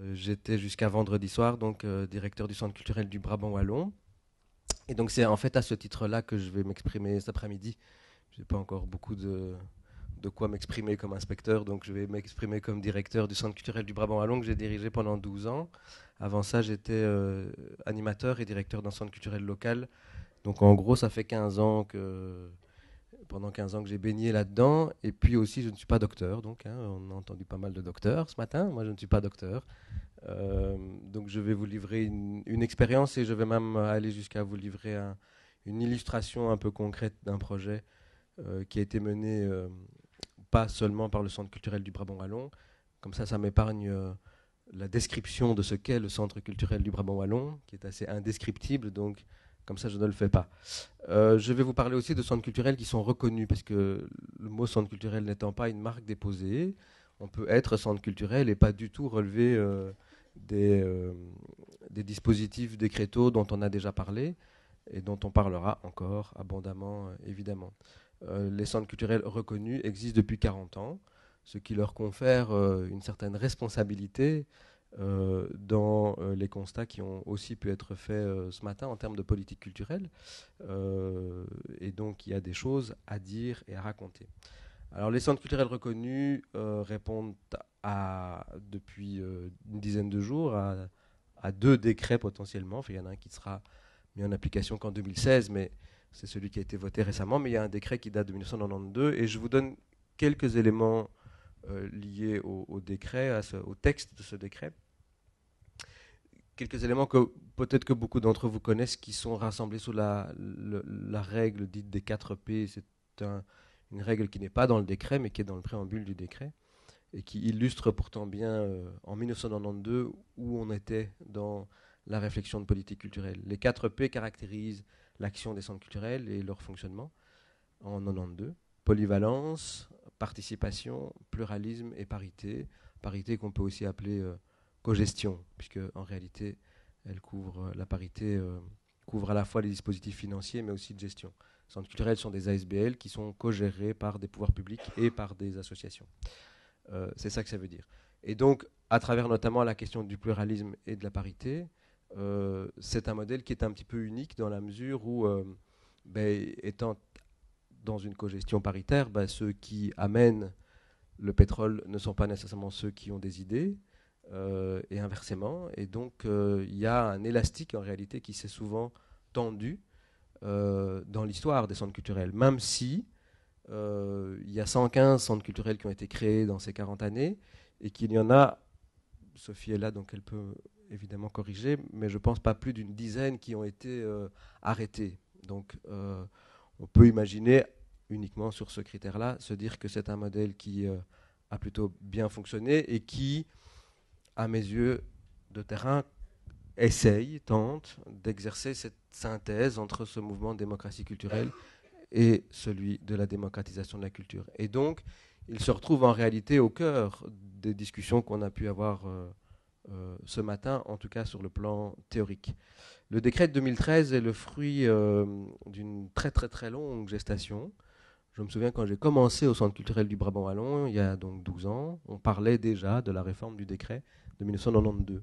Euh, j'étais jusqu'à vendredi soir, donc euh, directeur du Centre culturel du Brabant Wallon. Et donc c'est en fait à ce titre-là que je vais m'exprimer cet après-midi. Je n'ai pas encore beaucoup de, de quoi m'exprimer comme inspecteur, donc je vais m'exprimer comme directeur du Centre culturel du Brabant Wallon que j'ai dirigé pendant 12 ans. Avant ça, j'étais euh, animateur et directeur d'un centre culturel local. Donc en gros, ça fait 15 ans que, pendant 15 ans que j'ai baigné là-dedans. Et puis aussi, je ne suis pas docteur, donc hein, on a entendu pas mal de docteurs ce matin. Moi, je ne suis pas docteur. Euh, donc je vais vous livrer une, expérience et je vais même aller jusqu'à vous livrer une illustration un peu concrète d'un projet euh, qui a été mené euh, pas seulement par le Centre culturel du Brabant-Wallon. Comme ça, ça m'épargne la description de ce qu'est le Centre culturel du Brabant-Wallon, qui est assez indescriptible. Donc comme ça, je ne le fais pas. Euh, je vais vous parler aussi de centres culturels qui sont reconnus, parce que le mot centre culturel n'étant pas une marque déposée, on peut être centre culturel et pas du tout relever euh, des, euh, des, dispositifs décrétaux dont on a déjà parlé et dont on parlera encore abondamment, évidemment. les centres culturels reconnus existent depuis 40 ans, ce qui leur confère une certaine responsabilité euh, dans euh, les constats qui ont aussi pu être faits euh, ce matin en termes de politique culturelle. et donc, il y a des choses à dire et à raconter. Alors, les centres culturels reconnus répondent à, depuis une dizaine de jours à, deux décrets potentiellement. il y en a un qui sera mis en application qu'en 2016, mais c'est celui qui a été voté récemment. Mais il y a un décret qui date de 1992. Et je vous donne quelques éléments euh, lié au, décret, à au texte de ce décret. Quelques éléments que peut-être que beaucoup d'entre vous connaissent qui sont rassemblés sous la, règle dite des 4 P. C'est une règle qui n'est pas dans le décret, mais qui est dans le préambule du décret et qui illustre pourtant bien euh, en 1992 où on était dans la réflexion de politique culturelle. Les 4 P caractérisent l'action des centres culturels et leur fonctionnement en 92. Polyvalence, participation, pluralisme et parité. Parité qu'on peut aussi appeler euh, co-gestion, puisque en réalité, elle couvre, euh, la parité euh, couvre à la fois les dispositifs financiers, mais aussi de gestion. Les centres culturels sont des ASBL qui sont co-gérés par des pouvoirs publics et par des associations. C'est ça que ça veut dire. Et donc, à travers notamment la question du pluralisme et de la parité, c'est un modèle qui est un petit peu unique dans la mesure où, ben, étant dans une cogestion paritaire, bah, ceux qui amènent le pétrole ne sont pas nécessairement ceux qui ont des idées, euh, et inversement. Et donc, euh, il y a un élastique, en réalité, qui s'est souvent tendu euh, dans l'histoire des centres culturels, même si il y a 115 centres culturels qui ont été créés dans ces 40 années, et qu'il y en a, Sophie est là, donc elle peut évidemment corriger, mais je pense pas plus d'une dizaine qui ont été arrêtés. Donc, on peut imaginer uniquement sur ce critère-là, se dire que c'est un modèle qui euh, a plutôt bien fonctionné et qui, à mes yeux, de terrain, essaye, tente d'exercer cette synthèse entre ce mouvement de démocratie culturelle et celui de la démocratisation de la culture. Et donc, il se retrouve en réalité au cœur des discussions qu'on a pu avoir euh, euh, ce matin, en tout cas sur le plan théorique. Le décret de 2013 est le fruit d'une très très très longue gestation je me souviens quand j'ai commencé au Centre culturel du Brabant Wallon, il y a donc 12 ans, on parlait déjà de la réforme du décret de 1992.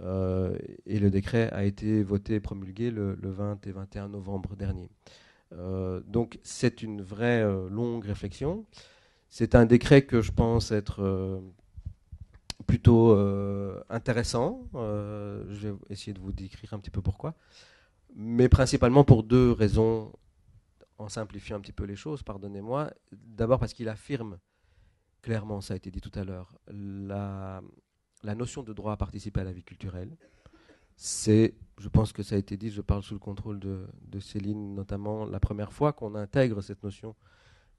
Euh, et le décret a été voté et promulgué le, 20 et 21 novembre dernier. Euh, donc c'est une vraie euh, longue réflexion. C'est un décret que je pense être plutôt intéressant. je vais essayer de vous décrire un petit peu pourquoi. Mais principalement pour deux raisons en simplifiant un petit peu les choses, pardonnez-moi, d'abord parce qu'il affirme clairement, ça a été dit tout à l'heure, la, notion de droit à participer à la vie culturelle. C'est, je pense que ça a été dit, je parle sous le contrôle de, Céline notamment, la première fois qu'on intègre cette notion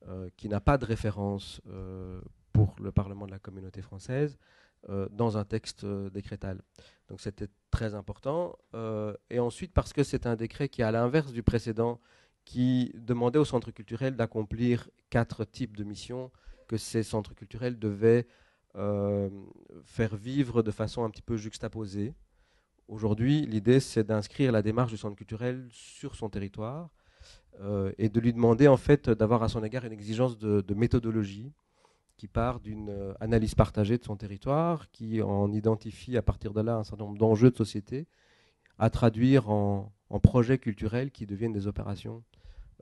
euh, qui n'a pas de référence euh, pour le Parlement de la communauté française euh, dans un texte décrétal. Donc c'était très important. et ensuite parce que c'est un décret qui, est à l'inverse du précédent, qui demandait au centre culturel d'accomplir quatre types de missions que ces centres culturels devaient euh, faire vivre de façon un petit peu juxtaposée. Aujourd'hui, l'idée, c'est d'inscrire la démarche du centre culturel sur son territoire euh, et de lui demander en fait d'avoir à son égard une exigence de, méthodologie qui part d'une analyse partagée de son territoire, qui en identifie à partir de là un certain nombre d'enjeux de société à traduire en, en projets culturels qui deviennent des opérations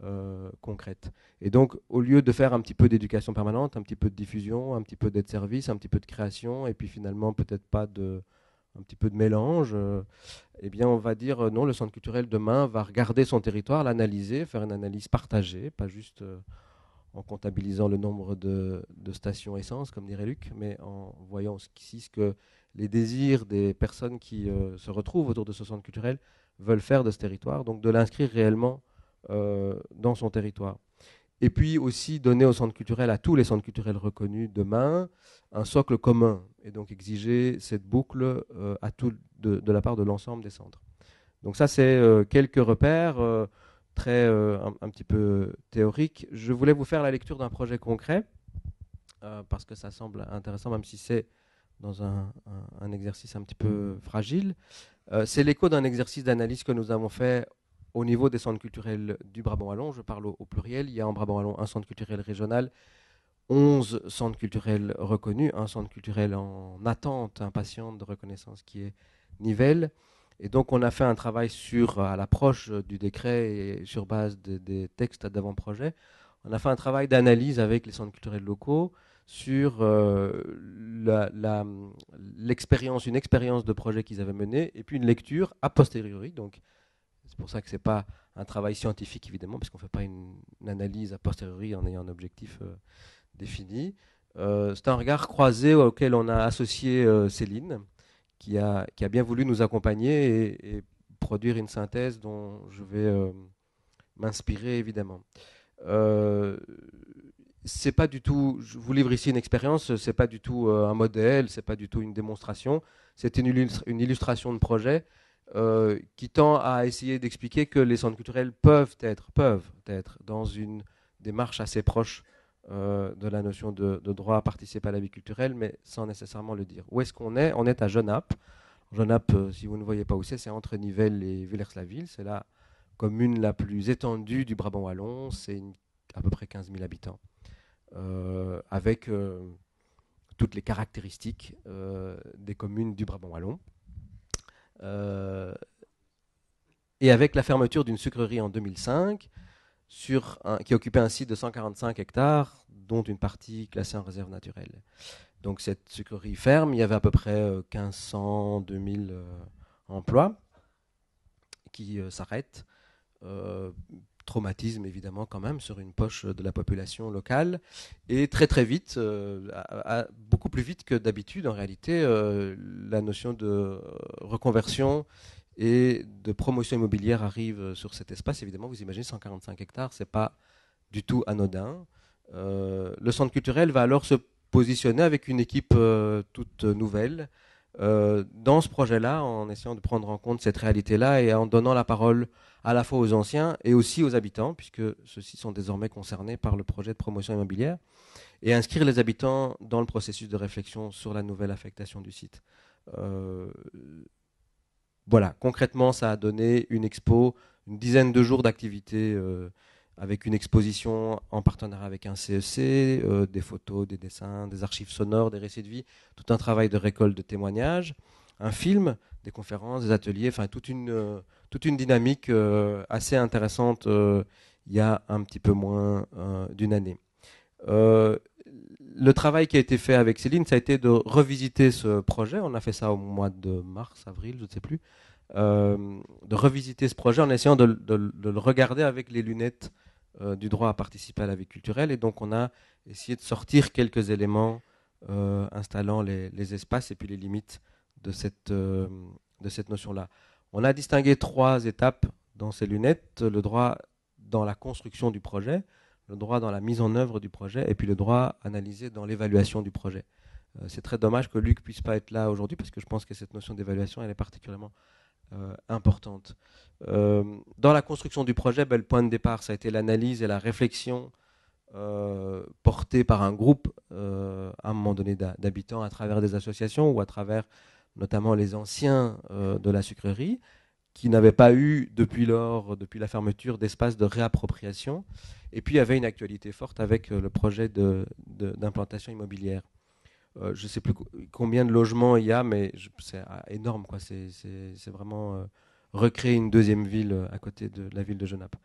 euh, concrète Et donc, au lieu de faire un petit peu d'éducation permanente, un petit peu de diffusion, un petit peu d'aide service, un petit peu de création, et puis finalement peut-être pas de un petit peu de mélange, euh, eh bien on va dire euh, non, le centre culturel demain va regarder son territoire, l'analyser, faire une analyse partagée, pas juste en comptabilisant le nombre de, de, stations essence, comme dirait Luc, mais en voyant ici ce que les désirs des personnes qui se retrouvent autour de ce centre culturel veulent faire de ce territoire, donc de l'inscrire réellement euh, dans son territoire. Et puis aussi donner au centre culturel, à tous les centres culturels reconnus demain, un socle commun, et donc exiger cette boucle euh, à de, la part de l'ensemble des centres. Donc ça, c'est euh, quelques repères très un, petit peu théoriques. Je voulais vous faire la lecture d'un projet concret parce que ça semble intéressant, même si c'est dans un, exercice un petit peu fragile. c'est l'écho d'un exercice d'analyse que nous avons fait au niveau des centres culturels du Brabant-Wallon, je parle au, pluriel, il y a en Brabant-Wallon un centre culturel régional, 11 centres culturels reconnus, un centre culturel en attente impatiente de reconnaissance qui est Nivelles. Et donc on a fait un travail sur, à l'approche du décret et sur base des, textes d'avant-projet, on a fait un travail d'analyse avec les centres culturels locaux sur euh, l'expérience, une expérience de projet qu'ils avaient menée et puis une lecture a posteriori, donc c'est pour ça que ce n'est pas un travail scientifique, évidemment, parce qu'on ne fait pas une, analyse a posteriori en ayant un objectif euh, défini. Euh, c'est un regard croisé auquel on a associé euh, Céline, qui a, qui a bien voulu nous accompagner et, produire une synthèse dont je vais m'inspirer, évidemment. c'est pas du tout, je vous livre ici une expérience, c'est pas du tout un modèle, c'est pas du tout une démonstration, c'est une, une illustration de projet euh, qui tend à essayer d'expliquer que les centres culturels peuvent être, peuvent être dans une démarche assez proche euh, de la notion de, droit à participer à la vie culturelle, mais sans nécessairement le dire. Où est-ce qu'on est, on, est à Genappe. Genappe, euh, si vous ne voyez pas où c'est, c'est entre Nivelles et Villers-la-Ville. C'est la commune la plus étendue du Brabant-Wallon. C'est à peu près 15 000 habitants. avec toutes les caractéristiques des communes du Brabant-Wallon. Euh, et avec la fermeture d'une sucrerie en 2005, sur qui occupait un site de 145 hectares, dont une partie classée en réserve naturelle. Donc cette sucrerie ferme, il y avait à peu près 1500, euh, 2000 euh, emplois qui s'arrêtent traumatisme évidemment quand même sur une poche de la population locale. Et très très vite, euh, beaucoup plus vite que d'habitude en réalité, euh, la notion de reconversion et de promotion immobilière arrive sur cet espace. Évidemment, vous imaginez 145 hectares, c'est pas du tout anodin. Euh, le centre culturel va alors se positionner avec une équipe toute nouvelle euh, dans ce projet-là, en essayant de prendre en compte cette réalité-là et en donnant la parole à la fois aux anciens et aussi aux habitants, puisque ceux-ci sont désormais concernés par le projet de promotion immobilière, et inscrire les habitants dans le processus de réflexion sur la nouvelle affectation du site. Euh, voilà, concrètement, ça a donné une expo, une dizaine de jours d'activité. Euh, avec une exposition en partenariat avec un CEC, e euh, des photos, des dessins, des archives sonores, des récits de vie, tout un travail de récolte de témoignages, un film, des conférences, des ateliers, enfin toute une, euh, toute une dynamique euh, assez intéressante il y a un petit peu moins d'une année. le travail qui a été fait avec Céline, ça a été de revisiter ce projet. On a fait ça au mois de mars, avril, je ne sais plus. de revisiter ce projet en essayant de le regarder avec les lunettes euh, du droit à participer à la vie culturelle. Et donc, on a essayé de sortir quelques éléments euh, installant les, espaces et puis les limites de cette, euh, cette notion-là. On a distingué trois étapes dans ces lunettes le droit dans la construction du projet, le droit dans la mise en œuvre du projet, et puis le droit analysé dans l'évaluation du projet. C'est très dommage que Luc puisse pas être là aujourd'hui parce que je pense que cette notion d'évaluation elle est particulièrement euh, importante. Euh, dans la construction du projet, ben, le point de départ, ça a été l'analyse et la réflexion euh, portée par un groupe à un moment donné d'habitants à travers des associations ou à travers notamment les anciens de la sucrerie qui n'avaient pas eu depuis lors, depuis la fermeture, d'espace de réappropriation. Et puis il y avait une actualité forte avec le projet d'implantation de, immobilière. Euh, je ne sais plus combien de logements il y a, mais c'est ah, énorme. Quoi. C'est, vraiment euh, recréer une deuxième ville euh, à côté de la ville de Genappe.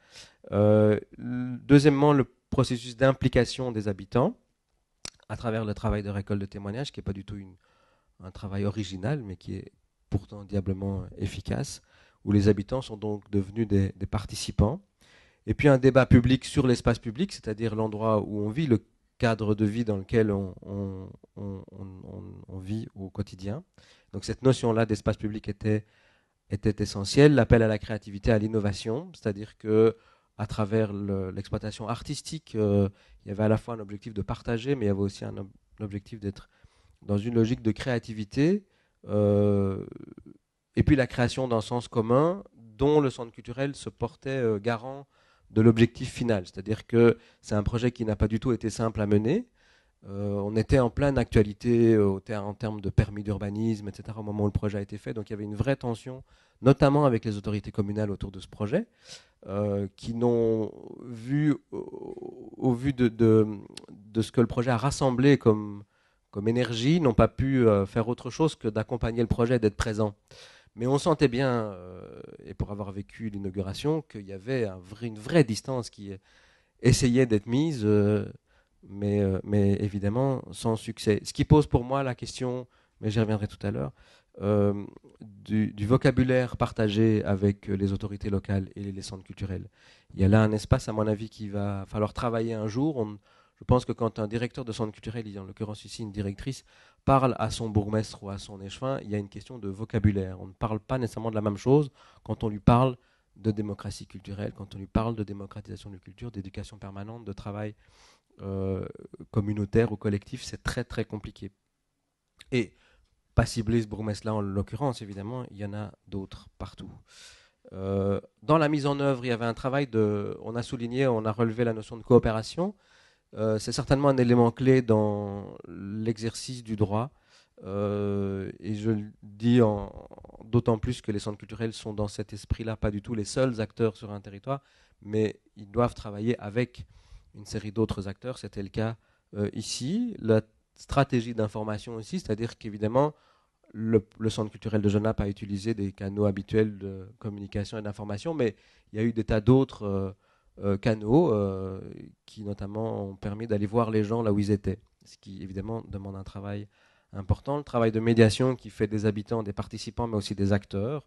deuxièmement, le processus d'implication des habitants à travers le travail de récolte de témoignages, qui n'est pas du tout une, un travail original, mais qui est pourtant diablement efficace, où les habitants sont donc devenus des, des participants. Et puis un débat public sur l'espace public, c'est-à-dire l'endroit où on vit, le cadre de vie dans lequel on, vit au quotidien. Donc cette notion-là d'espace public était, était essentielle. L'appel à la créativité, à l'innovation, c'est-à-dire que à travers l'exploitation artistique, euh, il y avait à la fois un objectif de partager, mais il y avait aussi un, objectif d'être dans une logique de créativité, euh, et puis la création d'un sens commun dont le centre culturel se portait euh, garant de l'objectif final. C'est-à-dire que c'est un projet qui n'a pas du tout été simple à mener. Euh, on était en pleine actualité euh, en termes de permis d'urbanisme, etc., au moment où le projet a été fait. Donc il y avait une vraie tension, notamment avec les autorités communales autour de ce projet, euh, qui n'ont vu, au, vu de, de, ce que le projet a rassemblé comme, comme énergie, n'ont pas pu faire autre chose que d'accompagner le projet et d'être présent. Mais on sentait bien, euh, et pour avoir vécu l'inauguration, qu'il y avait un vrai, une vraie distance qui essayait d'être mise, euh, mais, euh, mais évidemment sans succès. Ce qui pose pour moi la question, mais j'y reviendrai tout à l'heure, du, vocabulaire partagé avec les autorités locales et les centres culturels. Il y a là un espace, à mon avis, qui va falloir travailler un jour. je pense que quand un directeur de centre culturel, en l'occurrence ici une directrice, parle à son bourgmestre ou à son échevin, il y a une question de vocabulaire. On ne parle pas nécessairement de la même chose quand on lui parle de démocratie culturelle, quand on lui parle de démocratisation de la culture, d'éducation permanente, de travail euh, communautaire ou collectif, c'est très très compliqué. Et pas cibler ce bourgmestre-là en l'occurrence, évidemment, il y en a d'autres partout. Euh, dans la mise en œuvre, il y avait un travail de. On a souligné, on a relevé la notion de coopération. Euh, c'est certainement un élément clé dans l'exercice du droit. Euh, et je le dis d'autant plus que les centres culturels sont dans cet esprit-là, pas du tout les seuls acteurs sur un territoire, mais ils doivent travailler avec une série d'autres acteurs. C'était le cas euh, ici. La stratégie d'information aussi, c'est-à-dire qu'évidemment, le, le, centre culturel de Genappe a utilisé des canaux habituels de communication et d'information, mais il y a eu des tas d'autres euh, canaux euh, qui notamment ont permis d'aller voir les gens là où ils étaient, ce qui évidemment demande un travail important, le travail de médiation qui fait des habitants, des participants, mais aussi des acteurs,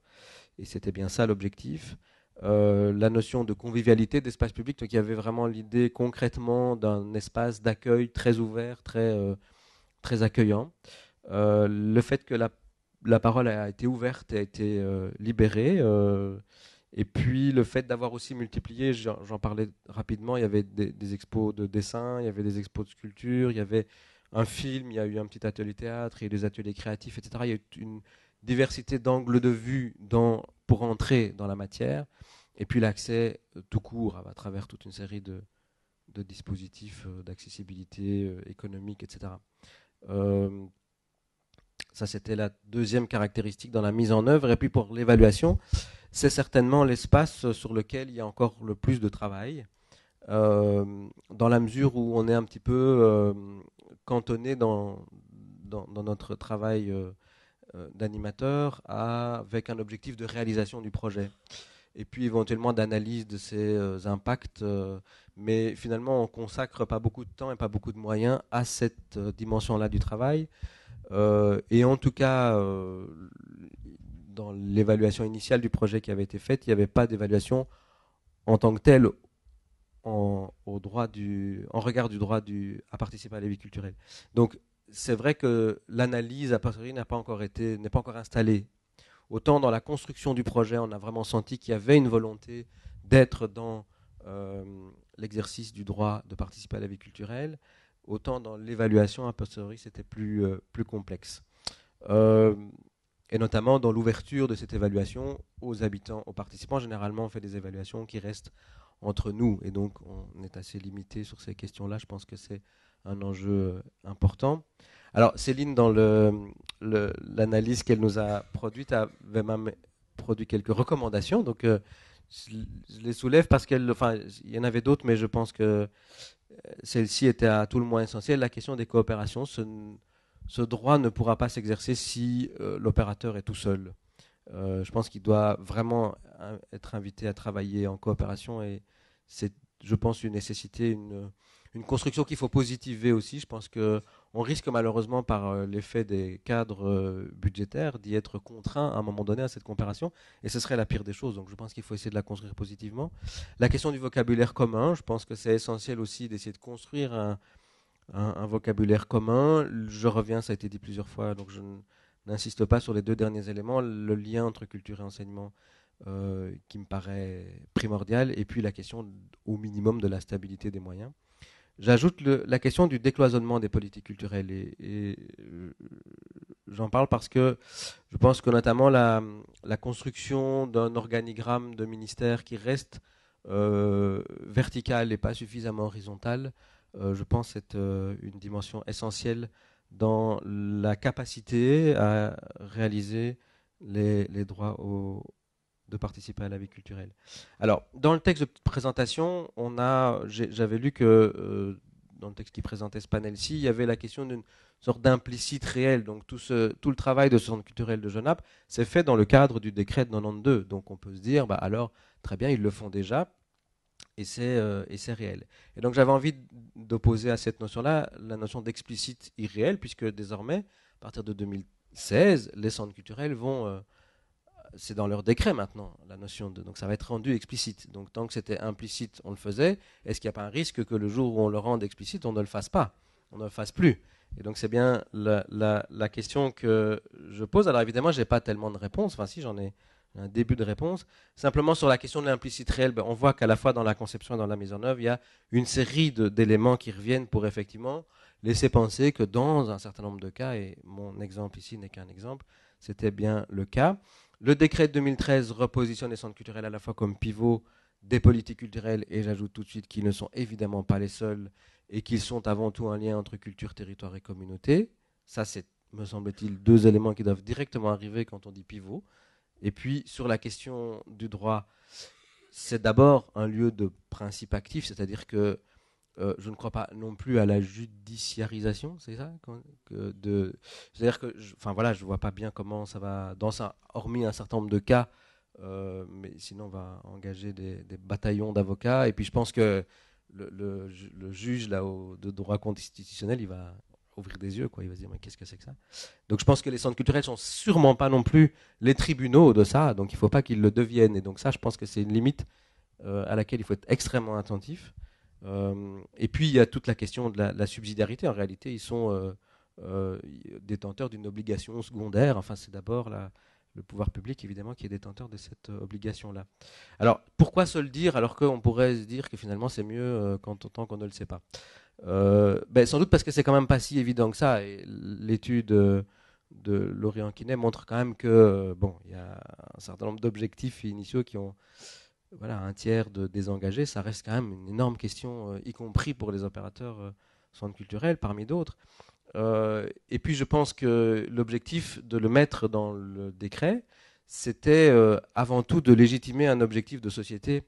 et c'était bien ça l'objectif. Euh, la notion de convivialité d'espace public, donc avait vraiment l'idée concrètement d'un espace d'accueil très ouvert, très, très accueillant. le fait que la, la, parole a été ouverte, a été libérée, et puis le fait d'avoir aussi multiplié, j'en parlais rapidement, il y avait des, expos de dessin, il y avait des expos de sculpture, il y avait un film, il y a eu un petit atelier théâtre, il y a eu des ateliers créatifs, etc. Il y a eu une diversité d'angles de vue dans, pour entrer dans la matière. Et puis l'accès euh, tout court à travers toute une série de, dispositifs euh, d'accessibilité euh, économique, etc. ça, c'était la deuxième caractéristique dans la mise en œuvre. Et puis pour l'évaluation, c'est certainement l'espace sur lequel il y a encore le plus de travail, euh, dans la mesure où on est un petit peu euh, cantonné dans, dans, notre travail euh, d'animateur avec un objectif de réalisation du projet et puis éventuellement d'analyse de ses impacts. mais finalement, on consacre pas beaucoup de temps et pas beaucoup de moyens à cette dimension-là du travail. et en tout cas, dans l'évaluation initiale du projet qui avait été faite, il n'y avait pas d'évaluation en tant que telle en, au droit du, en regard du droit du, à participer à la vie culturelle. Donc c'est vrai que l'analyse à posteriori n'a pas encore été n'est pas encore installée. Autant dans la construction du projet, on a vraiment senti qu'il y avait une volonté d'être dans euh, l'exercice du droit de participer à la vie culturelle, autant dans l'évaluation a posteriori c'était plus euh, plus complexe. Euh, et notamment dans l'ouverture de cette évaluation aux habitants, aux participants. Généralement, on fait des évaluations qui restent entre nous, et donc on est assez limité sur ces questions-là. Je pense que c'est un enjeu important. Alors, Céline, dans l'analyse qu'elle nous a produite, avait même produit quelques recommandations. Donc, euh, je, les soulève parce qu'elle, enfin, il y en avait d'autres, mais je pense que euh, celle-ci était à tout le moins essentielle. La question des coopérations, ce ce droit ne pourra pas s'exercer si euh, l'opérateur est tout seul. Euh, je pense qu'il doit vraiment euh, être invité à travailler en coopération et c'est, je pense, une nécessité, une, construction qu'il faut positiver aussi. Je pense qu'on risque malheureusement par l'effet des cadres budgétaires d'y être contraint à un moment donné à cette coopération et ce serait la pire des choses. Donc je pense qu'il faut essayer de la construire positivement. La question du vocabulaire commun, je pense que c'est essentiel aussi d'essayer de construire un un, vocabulaire commun. Je reviens, ça a été dit plusieurs fois, donc je n'insiste pas sur les deux derniers éléments, le lien entre culture et enseignement euh, qui me paraît primordial, et puis la question au minimum de la stabilité des moyens. J'ajoute la question du décloisonnement des politiques culturelles et, euh, j'en parle parce que je pense que notamment la, la construction d'un organigramme de ministère qui reste euh, vertical et pas suffisamment horizontal euh, je pense, être euh, une dimension essentielle dans la capacité à réaliser les, droits de participer à la vie culturelle. Alors, dans le texte de présentation, on a, j'avais lu que euh, dans le texte qui présentait ce panel-ci, il y avait la question d'une sorte d'implicite réelle. Donc, tout, le travail de ce centre culturel de Genappe, c'est fait dans le cadre du décret de 92. Donc, on peut se dire, bah, alors, très bien, ils le font déjà. Euh, et c'est réel. Et donc j'avais envie d'opposer à cette notion-là la notion d'explicite irréel, puisque désormais, à partir de 2016, les centres culturels vont... Euh, c'est dans leur décret maintenant, la notion de... Donc ça va être rendu explicite. Donc tant que c'était implicite, on le faisait. Est-ce qu'il n'y a pas un risque que le jour où on le rende explicite, on ne le fasse pas On ne le fasse plus et donc c'est bien la, question que je pose. Alors évidemment, je n'ai pas tellement de réponses. Enfin si, j'en ai, un début de réponse. Simplement, sur la question de l'implicite réel, ben, on voit qu'à la fois dans la conception et dans la mise en œuvre, il y a une série d'éléments qui reviennent pour effectivement laisser penser que dans un certain nombre de cas, et mon exemple ici n'est qu'un exemple, c'était bien le cas. Le décret de 2013 repositionne les centres culturels à la fois comme pivot des politiques culturelles, et j'ajoute tout de suite qu'ils ne sont évidemment pas les seuls, et qu'ils sont avant tout un lien entre culture, territoire et communauté. Ça, c'est, me semble-t-il, deux éléments qui doivent directement arriver quand on dit pivot. Et puis sur la question du droit, c'est d'abord un lieu de principe actif, c'est-à-dire que euh, je ne crois pas non plus à la judiciarisation, c'est ça C'est-à-dire que, enfin voilà, je vois pas bien comment ça va, dans ça, hormis un certain nombre de cas, euh, mais sinon on va engager des, bataillons d'avocats. Et puis je pense que le, le, juge là, au, de droit constitutionnel, il va ouvrir des yeux, quoi. Il va se dire, mais qu'est-ce que c'est que ça Donc je pense que les centres culturels sont sûrement pas non plus les tribunaux de ça, donc il ne faut pas qu'ils le deviennent. Et donc ça, je pense que c'est une limite euh, à laquelle il faut être extrêmement attentif. Euh, et puis il y a toute la question de la, subsidiarité. En réalité, ils sont euh, détenteurs d'une obligation secondaire. Enfin, c'est d'abord le pouvoir public, évidemment, qui est détenteur de cette obligation-là. Alors, pourquoi se le dire alors qu'on pourrait se dire que finalement c'est mieux quand, tant qu'on ne le sait pas euh, ben, Sans doute parce que c'est quand même pas si évident que ça. l'étude euh, de Lorient Quinet montre quand même que euh, bon, il y a un certain nombre d'objectifs initiaux qui ont voilà, un tiers de désengagés. Ça reste quand même une énorme question, y compris pour les opérateurs centres culturels, parmi d'autres. et puis je pense que l'objectif de le mettre dans le décret, c'était avant tout de légitimer un objectif de société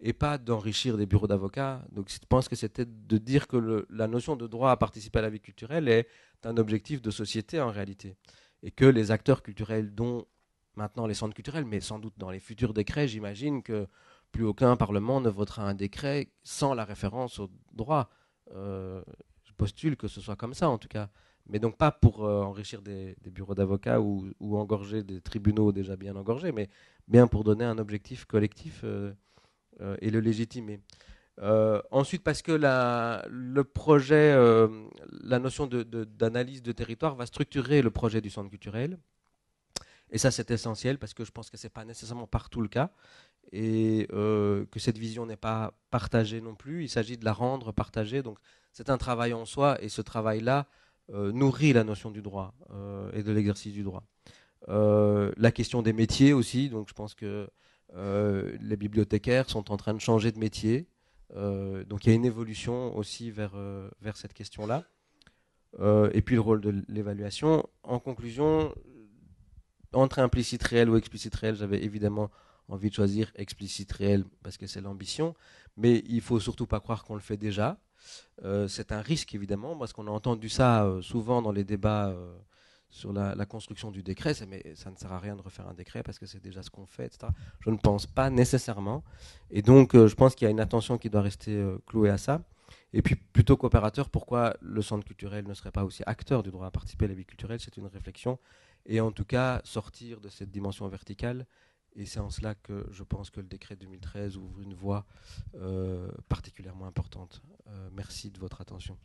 et pas d'enrichir des bureaux d'avocats. Donc je pense que c'était de dire que la notion de droit à participer à la vie culturelle est un objectif de société en réalité. Et que les acteurs culturels, dont maintenant les centres culturels, mais sans doute dans les futurs décrets, j'imagine que plus aucun Parlement ne votera un décret sans la référence au droit. Euh, je postule que ce soit comme ça en tout cas. Mais donc pas pour euh, enrichir des, bureaux d'avocats ou, engorger des tribunaux déjà bien engorgés, mais bien pour donner un objectif collectif. Euh, euh, et le légitimer. Euh, ensuite, parce que la, le projet, euh, la notion d'analyse de, d'analyse de, territoire va structurer le projet du centre culturel. Et ça, c'est essentiel parce que je pense que ce n'est pas nécessairement partout le cas et que cette vision n'est pas partagée non plus. Il s'agit de la rendre partagée. Donc, c'est un travail en soi et ce travail-là nourrit la notion du droit et de l'exercice du droit. la question des métiers aussi. Donc, je pense que euh, les bibliothécaires sont en train de changer de métier. Euh, donc il y a une évolution aussi vers, euh, vers cette question-là. et puis le rôle de l'évaluation. En conclusion, entre implicite réel ou explicite réel, j'avais évidemment envie de choisir explicite réel parce que c'est l'ambition. Mais il faut surtout pas croire qu'on le fait déjà. c'est un risque évidemment parce qu'on a entendu ça souvent dans les débats sur la, construction du décret, mais ça ne sert à rien de refaire un décret parce que c'est déjà ce qu'on fait, etc. Je ne pense pas nécessairement. Et donc, euh, je pense qu'il y a une attention qui doit rester euh, clouée à ça. Et puis, plutôt coopérateur, pourquoi le centre culturel ne serait pas aussi acteur du droit à participer à la vie culturelle C'est une réflexion. Et en tout cas, sortir de cette dimension verticale. Et c'est en cela que je pense que le décret 2013 ouvre une voie euh, particulièrement importante. merci de votre attention.